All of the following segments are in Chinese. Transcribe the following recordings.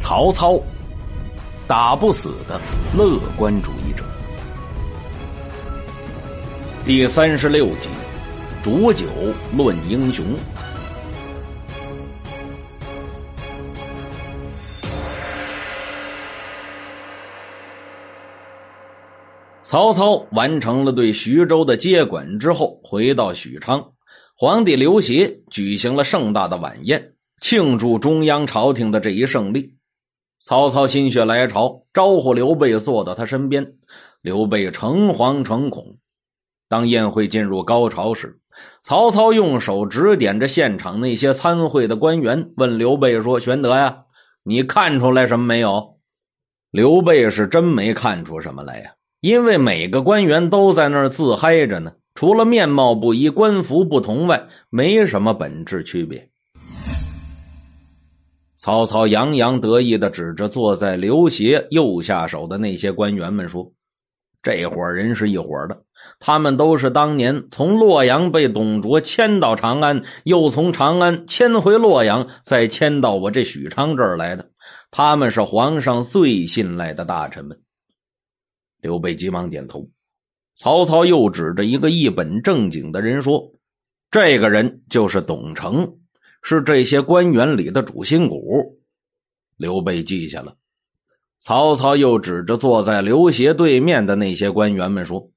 曹操，打不死的乐观主义者。第三十六集，浊酒论英雄。曹操完成了对徐州的接管之后，回到许昌，皇帝刘协举行了盛大的晚宴，庆祝中央朝廷的这一胜利。曹操心血来潮，招呼刘备坐到他身边。刘备诚惶诚恐。当宴会进入高潮时，曹操用手指点着现场那些参会的官员，问刘备说：“玄德呀，你看出来什么没有？”刘备是真没看出什么来呀，因为每个官员都在那儿自嗨着呢，除了面貌不一、官服不同外，没什么本质区别。曹操洋洋得意的指着坐在刘协右下手的那些官员们说：“这伙人是一伙的，他们都是当年从洛阳被董卓迁到长安，又从长安迁回洛阳，再迁到我这许昌这儿来的。他们是皇上最信赖的大臣们。”刘备急忙点头。曹操又指着一个一本正经的人说：“这个人就是董承。”是这些官员里的主心骨，刘备记下了。曹操又指着坐在刘协对面的那些官员们说：“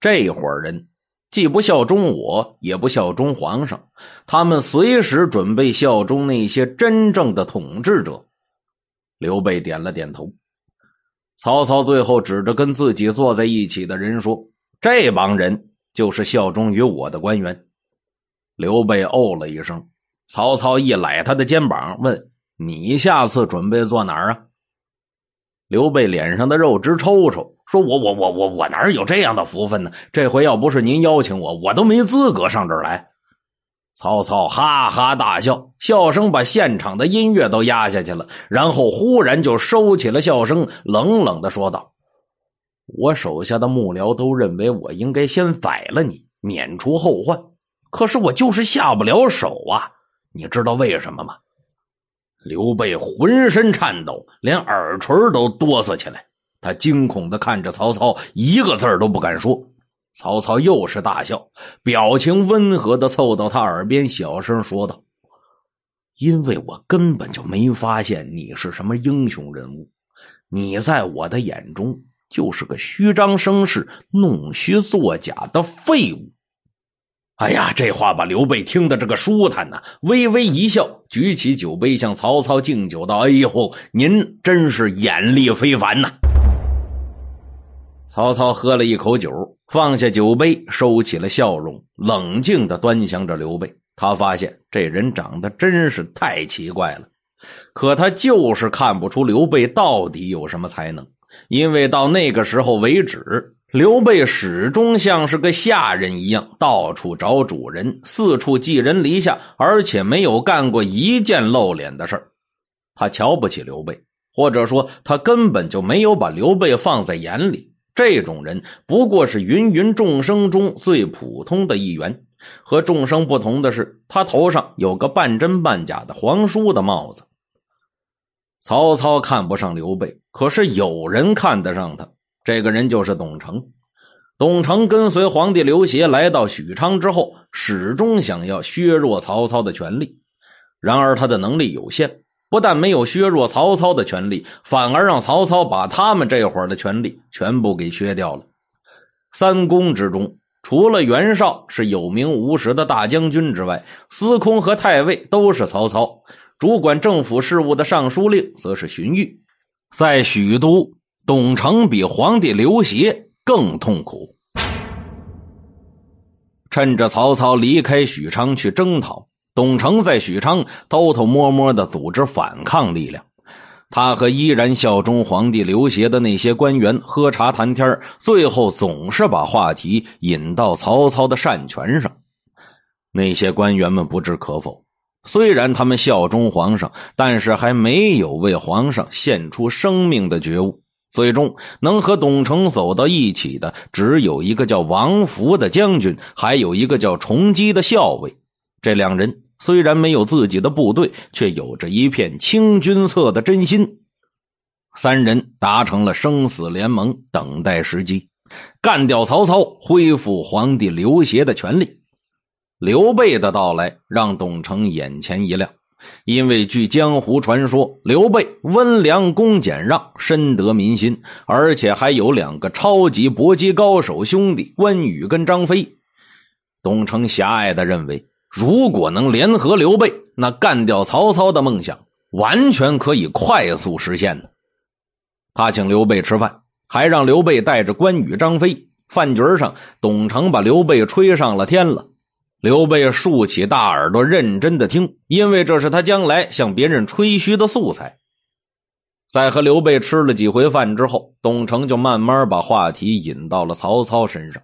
这伙人既不效忠我，也不效忠皇上，他们随时准备效忠那些真正的统治者。”刘备点了点头。曹操最后指着跟自己坐在一起的人说：“这帮人就是效忠于我的官员。”刘备哦了一声。曹操一揽他的肩膀，问：“你下次准备坐哪儿啊？”刘备脸上的肉直抽抽，说：“我我我我我哪有这样的福分呢？这回要不是您邀请我，我都没资格上这儿来。”曹操哈哈大笑，笑声把现场的音乐都压下去了。然后忽然就收起了笑声，冷冷的说道：“我手下的幕僚都认为我应该先宰了你，免除后患。可是我就是下不了手啊。”你知道为什么吗？刘备浑身颤抖，连耳垂都哆嗦起来。他惊恐的看着曹操，一个字儿都不敢说。曹操又是大笑，表情温和的凑到他耳边，小声说道：“因为我根本就没发现你是什么英雄人物，你在我的眼中就是个虚张声势、弄虚作假的废物。”哎呀，这话把刘备听得这个舒坦呐！微微一笑，举起酒杯向曹操敬酒，道：“哎呦，您真是眼力非凡呐！”曹操喝了一口酒，放下酒杯，收起了笑容，冷静地端详着刘备。他发现这人长得真是太奇怪了，可他就是看不出刘备到底有什么才能，因为到那个时候为止。刘备始终像是个下人一样，到处找主人，四处寄人篱下，而且没有干过一件露脸的事他瞧不起刘备，或者说他根本就没有把刘备放在眼里。这种人不过是芸芸众生中最普通的一员。和众生不同的是，他头上有个半真半假的皇叔的帽子。曹操看不上刘备，可是有人看得上他。这个人就是董承。董承跟随皇帝刘协来到许昌之后，始终想要削弱曹操的权力。然而，他的能力有限，不但没有削弱曹操的权力，反而让曹操把他们这会儿的权力全部给削掉了。三公之中，除了袁绍是有名无实的大将军之外，司空和太尉都是曹操主管政府事务的尚书令，则是荀彧在许都。董承比皇帝刘协更痛苦。趁着曹操离开许昌去征讨，董承在许昌偷偷摸摸的组织反抗力量。他和依然效忠皇帝刘协的那些官员喝茶谈天最后总是把话题引到曹操的善权上。那些官员们不置可否，虽然他们效忠皇上，但是还没有为皇上献出生命的觉悟。最终能和董承走到一起的，只有一个叫王福的将军，还有一个叫崇基的校尉。这两人虽然没有自己的部队，却有着一片清君侧的真心。三人达成了生死联盟，等待时机，干掉曹操，恢复皇帝刘协的权利。刘备的到来让董承眼前一亮。因为据江湖传说，刘备温良恭俭让，深得民心，而且还有两个超级搏击高手兄弟关羽跟张飞。董承狭隘的认为，如果能联合刘备，那干掉曹操的梦想完全可以快速实现呢。他请刘备吃饭，还让刘备带着关羽、张飞。饭局上，董承把刘备吹上了天了。刘备竖起大耳朵，认真的听，因为这是他将来向别人吹嘘的素材。在和刘备吃了几回饭之后，董承就慢慢把话题引到了曹操身上。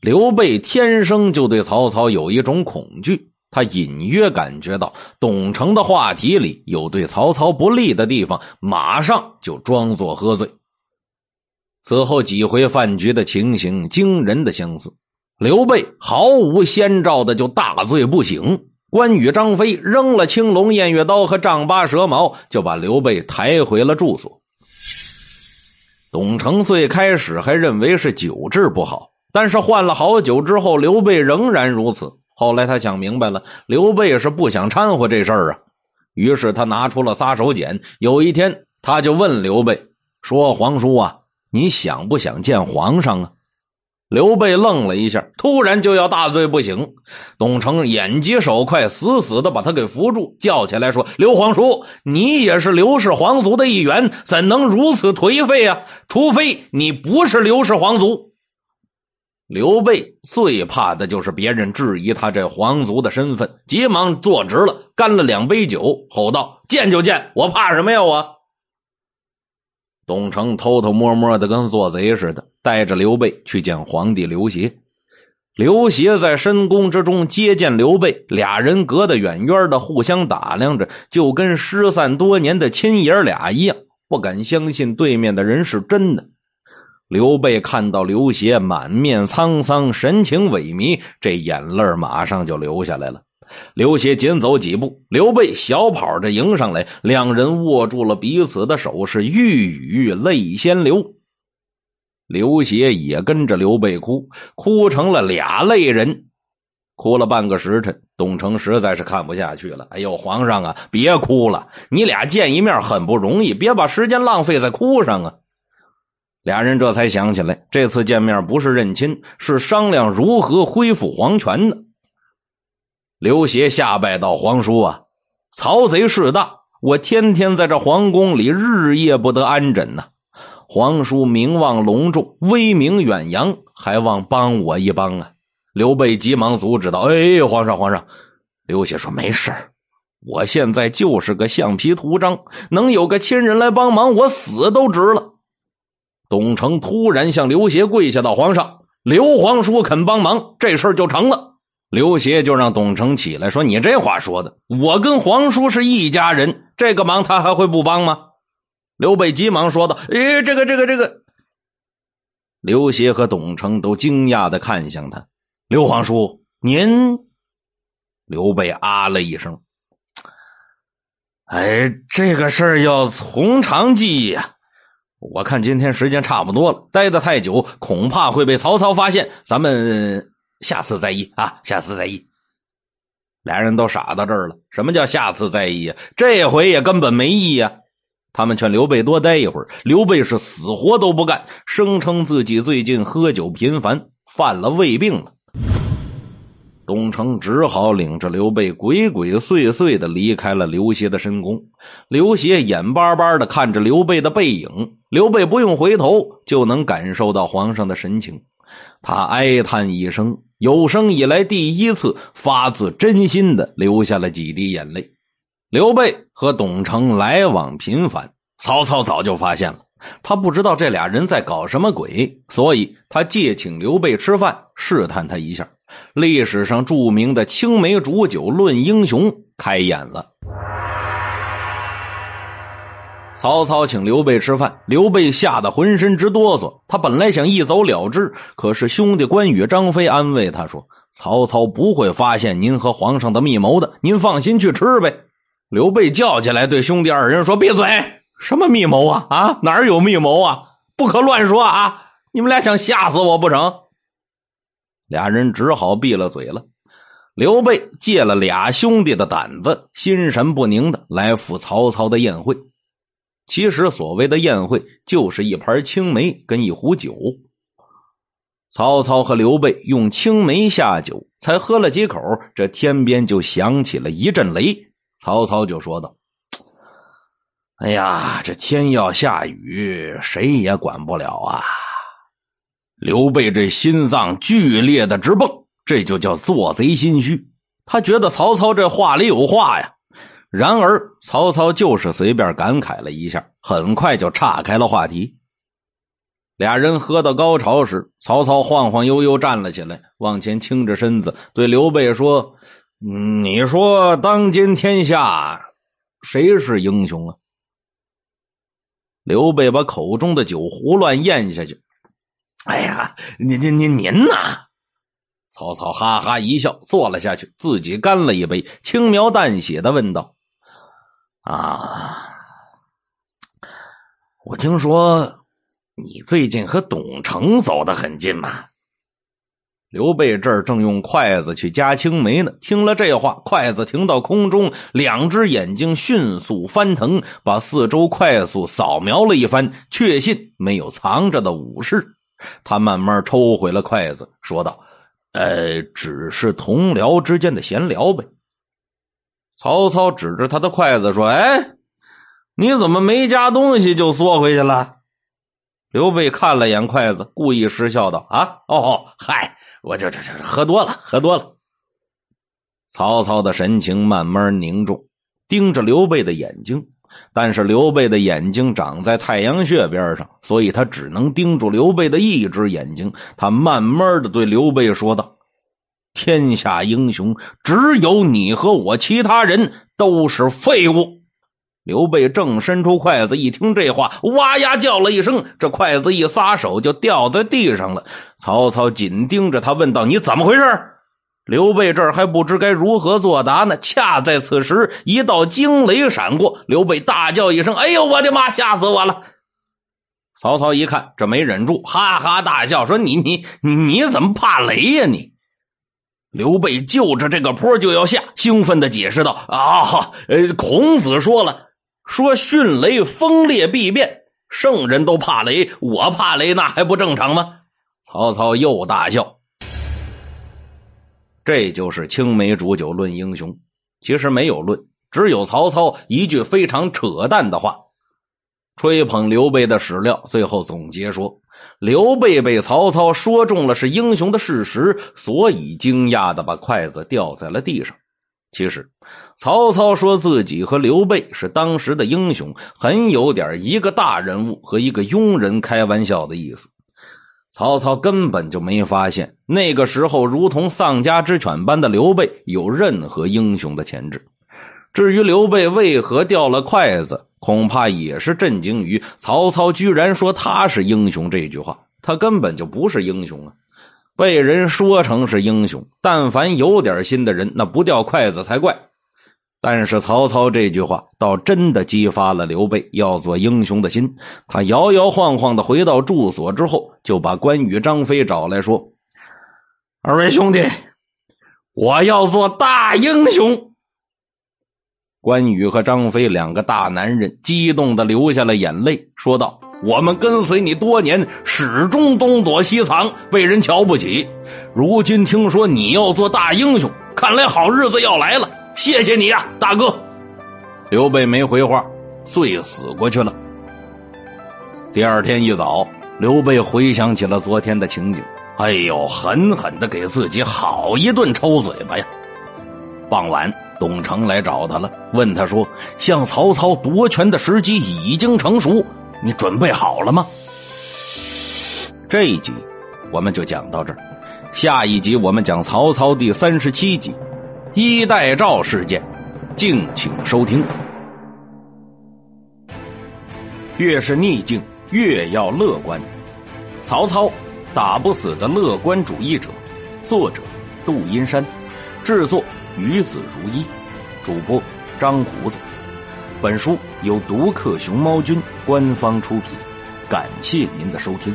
刘备天生就对曹操有一种恐惧，他隐约感觉到董承的话题里有对曹操不利的地方，马上就装作喝醉。此后几回饭局的情形惊人的相似。刘备毫无先兆的就大醉不醒，关羽、张飞扔了青龙偃月刀和丈八蛇矛，就把刘备抬回了住所。董承最开始还认为是酒质不好，但是换了好酒之后，刘备仍然如此。后来他想明白了，刘备是不想掺和这事儿啊。于是他拿出了杀手锏。有一天，他就问刘备说：“皇叔啊，你想不想见皇上啊？”刘备愣了一下，突然就要大醉不醒。董承眼疾手快，死死的把他给扶住，叫起来说：“刘皇叔，你也是刘氏皇族的一员，怎能如此颓废啊？除非你不是刘氏皇族。”刘备最怕的就是别人质疑他这皇族的身份，急忙坐直了，干了两杯酒，吼道：“见就见，我怕什么呀我？”董承偷偷摸摸的，跟做贼似的，带着刘备去见皇帝刘协。刘协在深宫之中接见刘备，俩人隔得远远的，互相打量着，就跟失散多年的亲爷俩一样，不敢相信对面的人是真的。刘备看到刘协满面沧桑，神情萎靡，这眼泪马上就流下来了。刘协紧走几步，刘备小跑着迎上来，两人握住了彼此的手，是欲语泪先流。刘协也跟着刘备哭，哭成了俩泪人，哭了半个时辰。董承实在是看不下去了，哎呦，皇上啊，别哭了，你俩见一面很不容易，别把时间浪费在哭上啊。俩人这才想起来，这次见面不是认亲，是商量如何恢复皇权的。刘协下拜到皇叔啊，曹贼势大，我天天在这皇宫里日夜不得安枕呐。皇叔名望隆重，威名远扬，还望帮我一帮啊！”刘备急忙阻止道：“哎，皇上，皇上！”刘协说：“没事我现在就是个橡皮图章，能有个亲人来帮忙，我死都值了。”董承突然向刘协跪下道：“皇上，刘皇叔肯帮忙，这事儿就成了。”刘协就让董承起来说：“你这话说的，我跟皇叔是一家人，这个忙他还会不帮吗？”刘备急忙说道：“诶，这个，这个，这个。”刘协和董承都惊讶的看向他：“刘皇叔，您？”刘备啊了一声：“哎，这个事儿要从长计议啊。”我看今天时间差不多了，待得太久恐怕会被曹操发现，咱们。”下次再议啊！下次再议。俩人都傻到这儿了。什么叫下次再议啊？这回也根本没议啊！他们劝刘备多待一会儿，刘备是死活都不干，声称自己最近喝酒频繁，犯了胃病了。董承只好领着刘备鬼鬼祟祟的离开了刘协的深宫。刘协眼巴巴的看着刘备的背影，刘备不用回头就能感受到皇上的神情，他哀叹一声。有生以来第一次发自真心的流下了几滴眼泪。刘备和董承来往频繁，曹操早就发现了。他不知道这俩人在搞什么鬼，所以他借请刘备吃饭试探他一下。历史上著名的青梅煮酒论英雄开演了。曹操请刘备吃饭，刘备吓得浑身直哆嗦。他本来想一走了之，可是兄弟关羽、张飞安慰他说：“曹操不会发现您和皇上的密谋的，您放心去吃呗。”刘备叫起来，对兄弟二人说：“闭嘴！什么密谋啊？啊，哪有密谋啊？不可乱说啊！你们俩想吓死我不成？”俩人只好闭了嘴了。刘备借了俩兄弟的胆子，心神不宁的来赴曹操的宴会。其实，所谓的宴会就是一盘青梅跟一壶酒。曹操和刘备用青梅下酒，才喝了几口，这天边就响起了一阵雷。曹操就说道：“哎呀，这天要下雨，谁也管不了啊！”刘备这心脏剧烈的直蹦，这就叫做贼心虚。他觉得曹操这话里有话呀。然而，曹操就是随便感慨了一下，很快就岔开了话题。俩人喝到高潮时，曹操晃晃悠悠站了起来，往前倾着身子，对刘备说：“你说当今天下，谁是英雄啊？”刘备把口中的酒胡乱咽下去。“哎呀，您您您您呐！”曹操哈哈一笑，坐了下去，自己干了一杯，轻描淡写的问道。啊！我听说你最近和董成走得很近嘛？刘备这儿正用筷子去夹青梅呢。听了这话，筷子停到空中，两只眼睛迅速翻腾，把四周快速扫描了一番，确信没有藏着的武士。他慢慢抽回了筷子，说道：“呃，只是同僚之间的闲聊呗。”曹操指着他的筷子说：“哎，你怎么没夹东西就缩回去了？”刘备看了眼筷子，故意失笑道：“啊，哦，嗨，我这这这喝多了，喝多了。”曹操的神情慢慢凝重，盯着刘备的眼睛。但是刘备的眼睛长在太阳穴边上，所以他只能盯住刘备的一只眼睛。他慢慢的对刘备说道。天下英雄只有你和我，其他人都是废物。刘备正伸出筷子，一听这话，哇呀叫了一声，这筷子一撒手就掉在地上了。曹操紧盯着他，问道：“你怎么回事？”刘备这儿还不知该如何作答呢。恰在此时，一道惊雷闪过，刘备大叫一声：“哎呦，我的妈！吓死我了！”曹操一看，这没忍住，哈哈大笑，说：“你你你你怎么怕雷呀你？”刘备就着这个坡就要下，兴奋的解释道：“啊哈，呃，孔子说了，说迅雷风烈必变，圣人都怕雷，我怕雷那还不正常吗？”曹操又大笑，这就是青梅煮酒论英雄，其实没有论，只有曹操一句非常扯淡的话。吹捧刘备的史料，最后总结说：“刘备被曹操说中了是英雄的事实，所以惊讶的把筷子掉在了地上。”其实，曹操说自己和刘备是当时的英雄，很有点一个大人物和一个庸人开玩笑的意思。曹操根本就没发现那个时候如同丧家之犬般的刘备有任何英雄的潜质。至于刘备为何掉了筷子。恐怕也是震惊于曹操居然说他是英雄这句话，他根本就不是英雄啊！被人说成是英雄，但凡有点心的人，那不掉筷子才怪。但是曹操这句话，倒真的激发了刘备要做英雄的心。他摇摇晃晃的回到住所之后，就把关羽、张飞找来说：“二位兄弟，我要做大英雄。”关羽和张飞两个大男人激动的流下了眼泪，说道：“我们跟随你多年，始终东躲西藏，被人瞧不起。如今听说你要做大英雄，看来好日子要来了。谢谢你呀，大哥！”刘备没回话，醉死过去了。第二天一早，刘备回想起了昨天的情景，哎呦，狠狠的给自己好一顿抽嘴巴呀！傍晚。董承来找他了，问他说：“向曹操夺权的时机已经成熟，你准备好了吗？”这一集我们就讲到这儿，下一集我们讲曹操第三十七集——衣带诏事件。敬请收听。越是逆境，越要乐观。曹操，打不死的乐观主义者。作者：杜阴山，制作。与子如一，主播张胡子。本书由独克熊猫君官方出品，感谢您的收听。